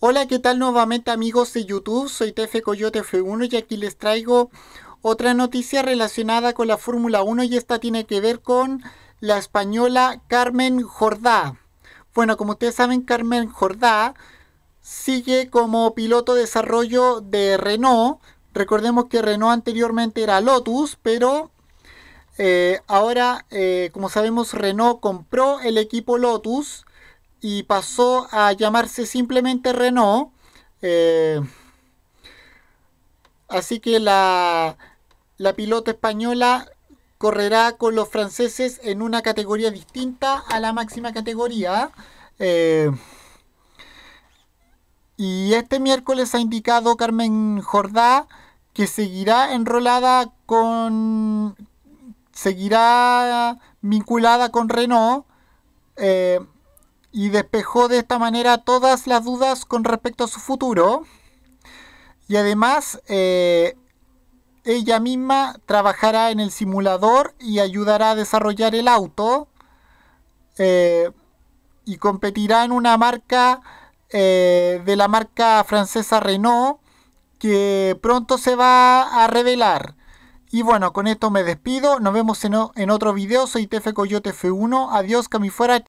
Hola, ¿qué tal nuevamente amigos de YouTube? Soy TF Coyote F1 y aquí les traigo otra noticia relacionada con la Fórmula 1 y esta tiene que ver con la española Carmen Jordá. Bueno, como ustedes saben, Carmen Jordá sigue como piloto de desarrollo de Renault. Recordemos que Renault anteriormente era Lotus, pero eh, ahora, eh, como sabemos, Renault compró el equipo Lotus y pasó a llamarse simplemente Renault. Eh, así que la, pilota española correrá con los franceses en una categoría distinta a la máxima categoría. Eh, y este miércoles ha indicado Carmen Jordá que seguirá enrolada con. seguirá vinculada con Renault. Eh, y despejó de esta manera todas las dudas con respecto a su futuro. Y además, eh, ella misma trabajará en el simulador y ayudará a desarrollar el auto. Eh, y competirá en una marca eh, de la marca francesa Renault que pronto se va a revelar. Y bueno, con esto me despido. Nos vemos en, otro video. Soy Tefe Coyote F1. Adiós, que fuera.